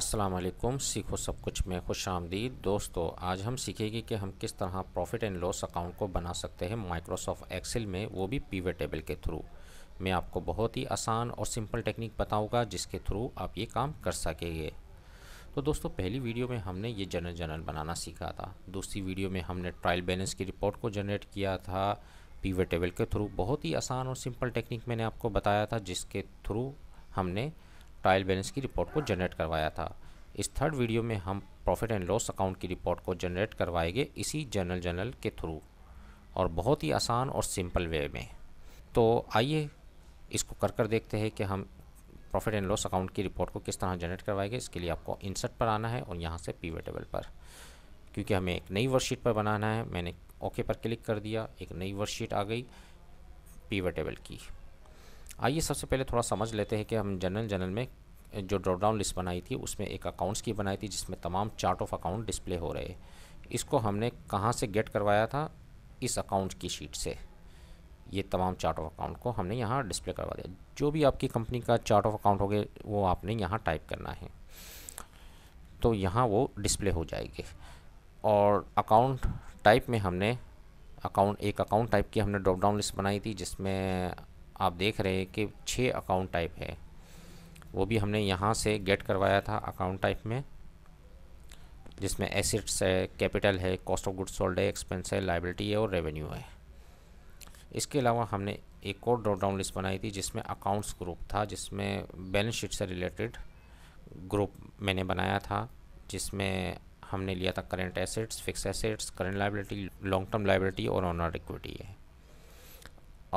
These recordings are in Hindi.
अस्सलाम वालेकुम सीखो सब कुछ मैं खुश आमदीद दोस्तों आज हम सीखेंगे कि हम किस तरह प्रॉफिट एंड लॉस अकाउंट को बना सकते हैं माइक्रोसॉफ्ट एक्सेल में वो भी पीवे टेबल के थ्रू मैं आपको बहुत ही आसान और सिंपल टेक्निक बताऊंगा जिसके थ्रू आप ये काम कर सकेंगे तो दोस्तों पहली वीडियो में हमने ये जनरल जनरल बनाना सीखा था दूसरी वीडियो में हमने ट्रायल बैलेंस की रिपोर्ट को जनरेट किया था पीवे टेबल के थ्रू बहुत ही आसान और सिंपल टेक्निक मैंने आपको बताया था जिसके थ्रू हमने ट्रायल बैलेंस की रिपोर्ट को जनरेट करवाया था इस थर्ड वीडियो में हम प्रॉफिट एंड लॉस अकाउंट की रिपोर्ट को जनरेट करवाएंगे इसी जनरल जनरल के थ्रू और बहुत ही आसान और सिंपल वे में तो आइए इसको कर कर देखते हैं कि हम प्रॉफिट एंड लॉस अकाउंट की रिपोर्ट को किस तरह जनरेट करवाएंगे इसके लिए आपको इंसर्ट पर आना है और यहाँ से पीवे टेबल पर क्योंकि हमें एक नई वर्कशीट पर बनाना है मैंने ओके पर क्लिक कर दिया एक नई वर्कशीट आ गई पीवे टेबल की आइए सबसे पहले थोड़ा समझ लेते हैं कि हम जनरल जनरल में जो ड्रॉपडाउन लिस्ट बनाई थी उसमें एक अकाउंट्स की बनाई थी जिसमें तमाम चार्ट ऑफ अकाउंट डिस्प्ले हो रहे इसको हमने कहाँ से गेट करवाया था इस अकाउंट की शीट से ये तमाम चार्ट ऑफ अकाउंट को हमने यहाँ डिस्प्ले करवा दिया जो भी आपकी कंपनी का चार्ट ऑफ अकाउंट हो गए वो आपने यहाँ टाइप करना है तो यहाँ वो डिस्प्ले हो जाएगी और अकाउंट टाइप में हमने अकाउंट एक अकाउंट टाइप की हमने ड्रॉप डाउन लिस्ट बनाई थी जिसमें आप देख रहे हैं कि छः अकाउंट टाइप है वो भी हमने यहाँ से गेट करवाया था अकाउंट टाइप में जिसमें एसेट्स है कैपिटल है कॉस्ट ऑफ गुड्स सोल्ड है एक्सपेंस है लाइबिलिटी है और रेवेन्यू है इसके अलावा हमने एक और ड्रॉप डाउन लिस्ट बनाई थी जिसमें अकाउंट्स ग्रुप था जिसमें बैलेंस शीट से रिलेटेड ग्रुप मैंने बनाया था जिसमें हमने लिया था current assets fixed assets current liability long term liability और ऑनर इक्विटी है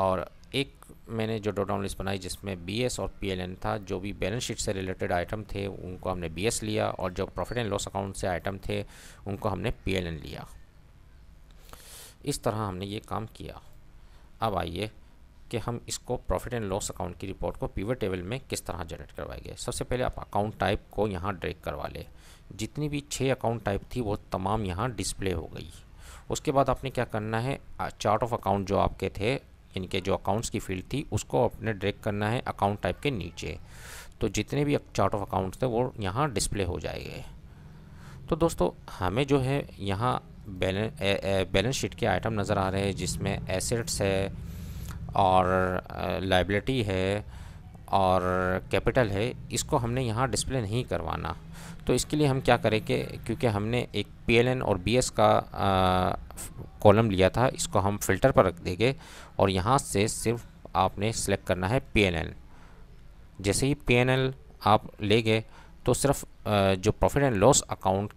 और एक मैंने जो डोटाउन लिस्ट बनाई जिसमें बीएस और पीएलएन था जो भी बैलेंस शीट से रिलेटेड आइटम थे उनको हमने बीएस लिया और जो प्रॉफिट एंड लॉस अकाउंट से आइटम थे उनको हमने पीएलएन लिया इस तरह हमने ये काम किया अब आइए कि हम इसको प्रॉफिट एंड लॉस अकाउंट की रिपोर्ट को पीवर टेबल में किस तरह जनरेट करवाएंगे सबसे पहले आप अकाउंट टाइप को यहाँ ड्रैग करवा लें जितनी भी छः अकाउंट टाइप थी वो तमाम यहाँ डिस्प्ले हो गई उसके बाद आपने क्या करना है चार्ट ऑफ अकाउंट जो आपके थे इनके जो अकाउंट्स की फील्ड थी उसको अपने ड्रैग करना है अकाउंट टाइप के नीचे तो जितने भी चार्ट ऑफ अकाउंट्स थे वो यहाँ डिस्प्ले हो जाएंगे तो दोस्तों हमें जो है यहाँ बैलेंस बैलेंस शीट के आइटम नज़र आ रहे हैं जिसमें एसेट्स है और लाइबिलिटी है और कैपिटल है इसको हमने यहाँ डिस्प्ले नहीं करवाना तो इसके लिए हम क्या करें कि क्योंकि हमने एक एन और एस का कॉलम लिया था इसको हम फिल्टर पर रख देंगे और यहाँ से सिर्फ आपने सेलेक्ट करना है एल जैसे ही एल आप ले गए तो सिर्फ जो प्रॉफिट एंड लॉस अकाउंट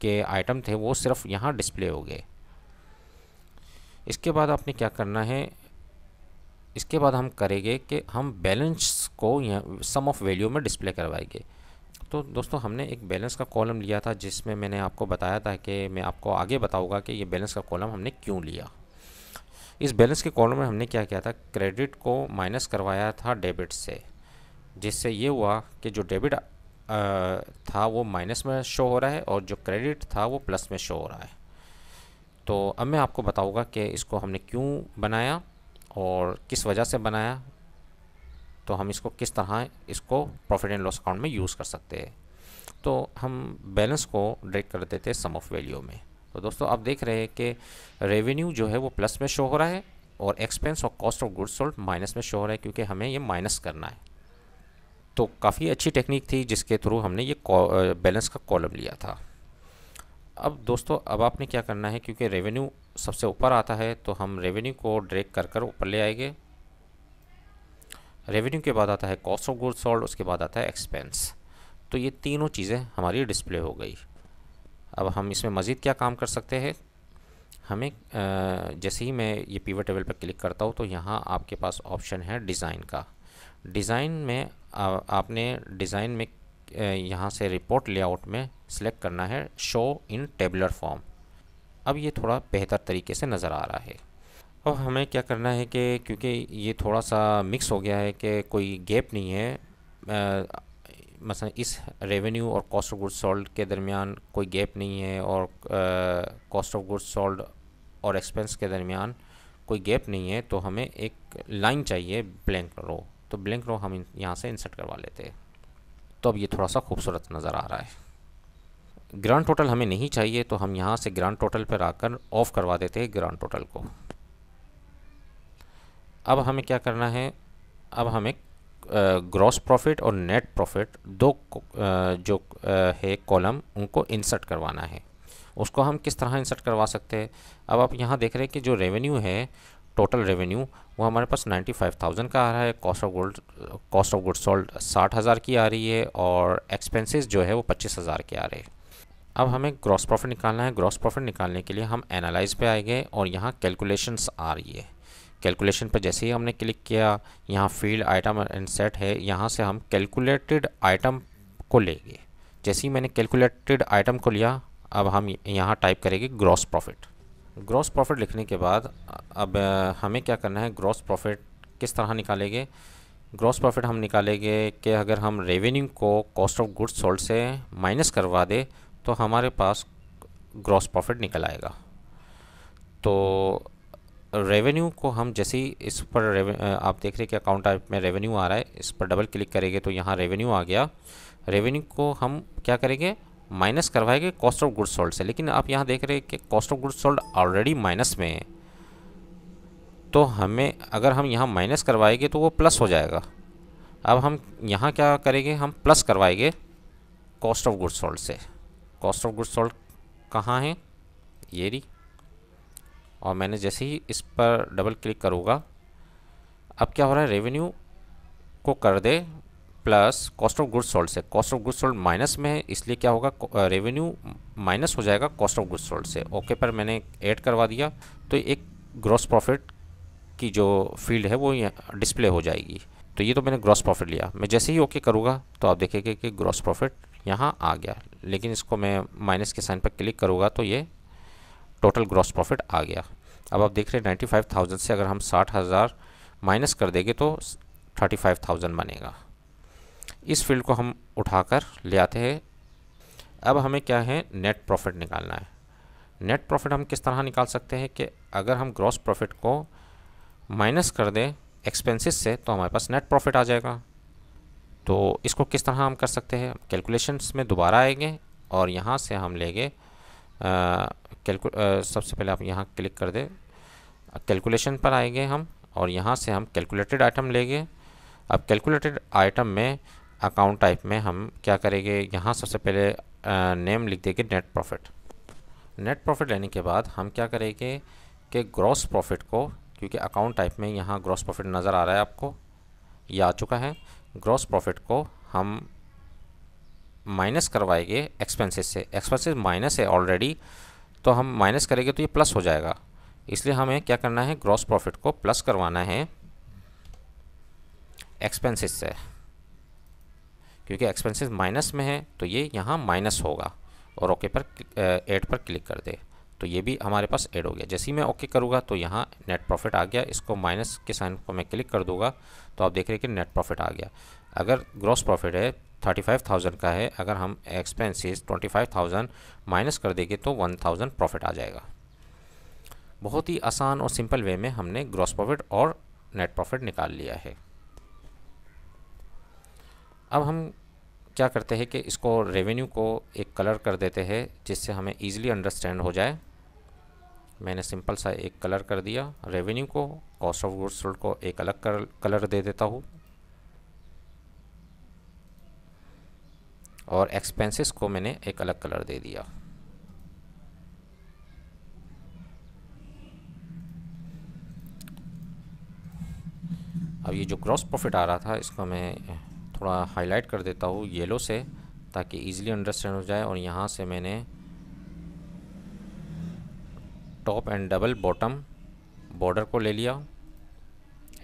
के आइटम थे वो सिर्फ यहाँ डिस्प्ले हो गए इसके बाद आपने क्या करना है इसके बाद हम करेंगे कि हम बैलेंस को यहाँ सम ऑफ वैल्यू में डिस्प्ले करवाएंगे तो दोस्तों हमने एक बैलेंस का कॉलम लिया था जिसमें मैंने आपको बताया था कि मैं आपको आगे बताऊंगा कि ये बैलेंस का कॉलम हमने क्यों लिया इस बैलेंस के कॉलम में हमने क्या किया था क्रेडिट को माइनस करवाया था डेबिट से जिससे ये हुआ कि जो डेबिट था वो माइनस में शो हो रहा है और जो क्रेडिट था वो प्लस में शो हो रहा है तो अब मैं आपको बताऊँगा कि इसको हमने क्यों बनाया और किस वजह से बनाया तो हम इसको किस तरह इसको प्रॉफिट एंड लॉस अकाउंट में यूज़ कर सकते हैं तो हम बैलेंस को डायरेक्ट कर देते हैं सम ऑफ वैल्यू में तो दोस्तों आप देख रहे हैं कि रेवेन्यू जो है वो प्लस में शो हो रहा है और एक्सपेंस और cost of goods sold minus में शो हो रहा है क्योंकि हमें ये माइनस करना है तो काफ़ी अच्छी टेक्निक थी जिसके थ्रू हमने ये बैलेंस का कॉलम लिया था अब दोस्तों अब आपने क्या करना है क्योंकि रेवेन्यू सबसे ऊपर आता है तो हम रेवेन्यू को ड्रैग कर कर ऊपर ले आएंगे रेवेन्यू के बाद आता है कॉस्ट ऑफ गुड्स सॉल्ड उसके बाद आता है एक्सपेंस तो ये तीनों चीज़ें हमारी डिस्प्ले हो गई अब हम इसमें मज़ीद क्या काम कर सकते हैं हमें जैसे ही मैं ये पीवर टेबल पर क्लिक करता हूँ तो यहाँ आपके पास ऑप्शन है डिज़ाइन का डिज़ाइन में आपने डिज़ाइन में यहाँ से रिपोर्ट लेआउट में सेलेक्ट करना है शो इन टेबलर फॉर्म अब ये थोड़ा बेहतर तरीके से नज़र आ रहा है अब हमें क्या करना है कि क्योंकि ये थोड़ा सा मिक्स हो गया है कि कोई गैप नहीं है मसलन इस रेवेन्यू और कॉस्ट ऑफ गुड्स सोल्ड के दरमियान कोई गैप नहीं है और कॉस्ट ऑफ गुड्स सोल्ड और एक्सपेंस के दरमियान कोई गैप नहीं है तो हमें एक लाइन चाहिए ब्लैंक रो तो ब्लैंक रो हम यहाँ से इंसर्ट करवा लेते हैं तो अब ये थोड़ा सा खूबसूरत नज़र आ रहा है ग्रांड टोटल हमें नहीं चाहिए तो हम यहाँ से ग्रांड टोटल पर आकर ऑफ़ करवा देते हैं ग्रांड टोटल को अब हमें क्या करना है अब हमें ग्रॉस प्रॉफिट और नेट प्रॉफिट दो जो है कॉलम उनको इंसर्ट करवाना है उसको हम किस तरह इंसर्ट करवा सकते हैं अब आप यहाँ देख रहे हैं कि जो रेवेन्यू है टोटल रेवेन्यू वो हमारे पास 95,000 का आ रहा है cost of gold cost of good sold साठ हज़ार की आ रही है और एक्सपेंसेस जो है वो पच्चीस हज़ार के आ रहे हैं अब हमें ग्रॉस प्रॉफिट निकालना है ग्रॉस प्रॉफिट निकालने के लिए हम एनालाइज पे आए गए और यहाँ कैलकुलेशंस आ रही है कैलकुलेशन पर जैसे ही हमने क्लिक किया यहाँ फील्ड आइटम एंड सेट है यहाँ से हम कैलकुलेटेड आइटम को लेंगे जैसे ही मैंने कैलकुलेटेड आइटम को लिया अब हम यहाँ टाइप करेंगे ग्रॉस प्रॉफिट ग्रॉस प्रॉफिट लिखने के बाद अब हमें क्या करना है ग्रॉस प्रॉफिट किस तरह निकालेंगे ग्रॉस प्रॉफिट हम निकालेंगे कि अगर हम रेवेन्यू को कॉस्ट ऑफ गुड्स सोल्ड से माइनस करवा दें तो हमारे पास ग्रॉस प्रॉफिट निकल आएगा तो रेवेन्यू को हम जैसे ही इस पर आप देख रहे हैं कि अकाउंट टाइप में रेवेन्यू आ रहा है इस पर डबल क्लिक करेंगे तो यहाँ रेवेन्यू आ गया रेवेन्यू को हम क्या करेंगे माइनस करवाएंगे कॉस्ट ऑफ गुड्स सोल्ड से लेकिन आप यहाँ देख रहे हैं कि cost of goods sold already minus में है तो हमें अगर हम यहाँ माइनस करवाएंगे तो वो प्लस हो जाएगा अब हम यहाँ क्या करेंगे हम प्लस करवाएंगे कॉस्ट ऑफ गुड्स सोल्ड से कॉस्ट ऑफ गुड्स सोल्ड कहाँ है ये रही और मैंने जैसे ही इस पर डबल क्लिक करूँगा अब क्या हो रहा है रेवेन्यू को कर दे plus cost of goods sold से cost of goods sold minus में है इसलिए क्या होगा रेवेन्यू माइनस uh, हो जाएगा कॉस्ट ऑफ गुड्स सोल्ड से ओके पर मैंने ऐड करवा दिया तो एक ग्रॉस प्रॉफिट की जो फील्ड है वो डिस्प्ले हो जाएगी तो ये तो मैंने ग्रॉस प्रॉफिट लिया मैं जैसे ही ओके करूँगा तो आप देखेंगे कि ग्रॉस प्रॉफिट यहाँ आ गया लेकिन इसको मैं माइनस के साइन पर क्लिक करूँगा तो ये टोटल ग्रॉस प्रॉफिट आ गया अब आप देख रहे हैं नाइन्टी फाइव थाउजेंड से अगर हम साठ हज़ार माइनस कर देंगे तो थर्टी फाइव थाउजेंड बनेगा इस फील्ड को हम उठाकर ले आते हैं अब हमें क्या है नेट प्रॉफिट निकालना है नेट प्रॉफिट हम किस तरह निकाल सकते हैं कि अगर हम ग्रॉस प्रॉफिट को माइनस कर दें एक्सपेंसेस से तो हमारे पास नेट प्रॉफिट आ जाएगा तो इसको किस तरह हम कर सकते हैं कैलकुलेशंस में दोबारा आएंगे और यहाँ से हम लेंगे कैलकुल सबसे पहले आप यहाँ क्लिक कर दें कैलकुलेशन पर आएंगे हम और यहाँ से हम कैलकुलेटेड आइटम लेंगे अब कैलकुलेटेड आइटम में अकाउंट टाइप में हम क्या करेंगे यहाँ सबसे पहले आ, नेम लिख देंगे नेट प्रॉफिट नेट प्रॉफिट लेने के बाद हम क्या करेंगे कि ग्रॉस प्रॉफिट को क्योंकि अकाउंट टाइप में यहाँ ग्रॉस प्रॉफिट नज़र आ रहा है आपको ये आ चुका है ग्रॉस प्रॉफिट को हम माइनस करवाएंगे एक्सपेंसेस से एक्सपेंसेस माइनस है ऑलरेडी तो हम माइनस करेंगे तो ये प्लस हो जाएगा इसलिए हमें क्या करना है ग्रॉस प्रॉफिट को प्लस करवाना है एक्सपेंसेस से क्योंकि एक्सपेंसेस माइनस में है तो ये यहाँ माइनस होगा और ओके पर एड पर क्लिक कर दे तो ये भी हमारे पास ऐड हो गया जैसे ही मैं ओके करूँगा तो यहाँ नेट प्रॉफिट आ गया इसको माइनस के साइन को मैं क्लिक कर दूंगा तो आप देख रहे हैं कि नेट प्रॉफिट आ गया अगर ग्रॉस प्रॉफिट है थर्टी फाइव थाउजेंड का है अगर हम expenses twenty five thousand minus कर देंगे तो वन थाउजेंड प्रॉफिट आ जाएगा बहुत ही आसान और सिंपल वे में हमने ग्रॉस प्रॉफिट और नेट प्रॉफिट निकाल लिया है अब हम क्या करते हैं कि इसको रेवेन्यू को एक कलर कर देते हैं जिससे हमें ईजिली अंडरस्टैंड हो जाए मैंने सिंपल सा एक कलर कर दिया रेवेन्यू को कॉस्ट ऑफ गुड्स सोल्ड को एक अलग कर, कलर दे देता हूँ और एक्सपेंसेस को मैंने एक अलग कलर दे दिया अब ये जो ग्रॉस प्रॉफिट आ रहा था इसको मैं थोड़ा हाईलाइट कर देता हूँ येलो से ताकि ईज़िली अंडरस्टैंड हो जाए और यहाँ से मैंने top and double bottom border को ले लिया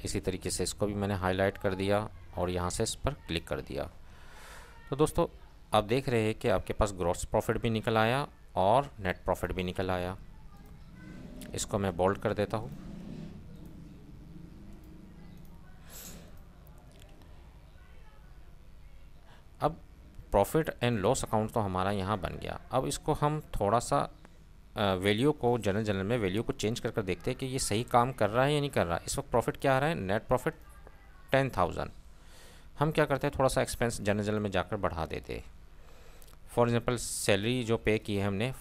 इसी तरीके से इसको भी मैंने हाईलाइट कर दिया और यहाँ से इस पर क्लिक कर दिया तो दोस्तों आप देख रहे हैं कि आपके पास ग्रॉस प्रॉफिट भी निकल आया और नेट प्रॉफिट भी निकल आया इसको मैं बोल्ड कर देता हूँ अब प्रॉफिट एंड लॉस अकाउंट तो हमारा यहाँ बन गया अब इसको हम थोड़ा सा वैल्यू को जनरल जनरल में वैल्यू को चेंज कर कर देखते हैं कि ये सही काम कर रहा है या नहीं कर रहा है इस वक्त प्रॉफिट क्या आ रहा है नेट प्रॉफिट टेन थाउजेंड हम क्या करते हैं थोड़ा सा एक्सपेंस जनरल जनरल में जाकर बढ़ा देते फॉर एग्ज़ाम्पल सैलरी जो पे की है हमने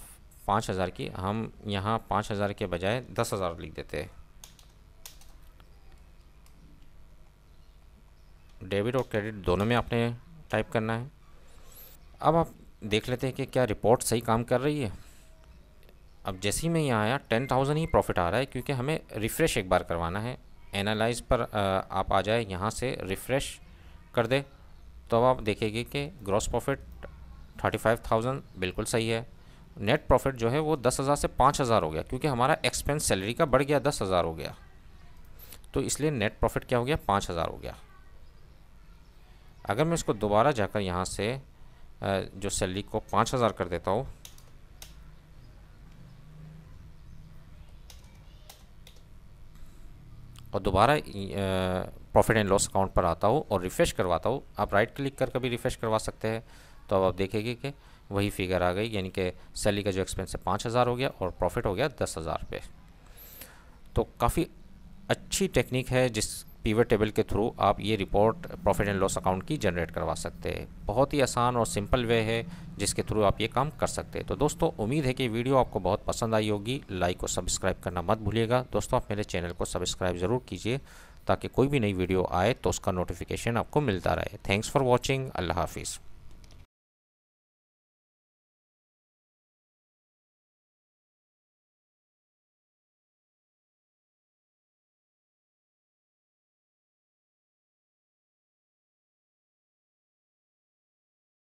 पाँच हज़ार की हम यहाँ पाँच हज़ार के बजाय दस हज़ार लिख देते डेबिट और क्रेडिट दोनों में आपने टाइप करना है अब आप देख लेते हैं कि क्या रिपोर्ट सही काम कर रही है अब जैसे ही मैं यहाँ आया टेन थाउजेंड ही प्रॉफिट आ रहा है क्योंकि हमें रिफ़्रेश एक बार करवाना है एनालाइज पर आप आ जाए यहाँ से रिफ़्रेश कर दे तो अब आप देखेंगे कि gross profit thirty five thousand बिल्कुल सही है नेट प्रॉफिट जो है वो दस हज़ार से पाँच हज़ार हो गया क्योंकि हमारा एक्सपेंस सैलरी का बढ़ गया दस हज़ार हो गया तो इसलिए नेट प्रॉफिट क्या हो गया पाँच हज़ार हो गया अगर मैं इसको दोबारा जाकर यहाँ से जो सैलरी को पाँच हज़ार कर देता हूँ और दोबारा प्रॉफिट एंड लॉस अकाउंट पर आता हूँ और रिफ़्रेश करवाता हूँ आप राइट क्लिक कर कभी रिफ़्रेश करवा सकते हैं तो अब आप देखेंगे कि वही फिगर आ गई यानी कि सैलरी का जो एक्सपेंस है पाँच हज़ार हो गया और प्रॉफिट हो गया दस हज़ार रुपये तो काफ़ी अच्छी टेक्निक है जिस पीवर टेबल के थ्रू आप ये report profit and loss account की जनरेट करवा सकते हैं बहुत ही आसान और सिंपल वे है जिसके थ्रू आप ये काम कर सकते हैं तो दोस्तों उम्मीद है कि वीडियो आपको बहुत पसंद आई होगी लाइक और सब्सक्राइब करना मत भूलिएगा दोस्तों आप मेरे चैनल को सब्सक्राइब ज़रूर कीजिए ताकि कोई भी नई वीडियो आए तो उसका नोटिफिकेशन आपको मिलता रहे थैंक्स फॉर वॉचिंग अल्लाह हाफिज़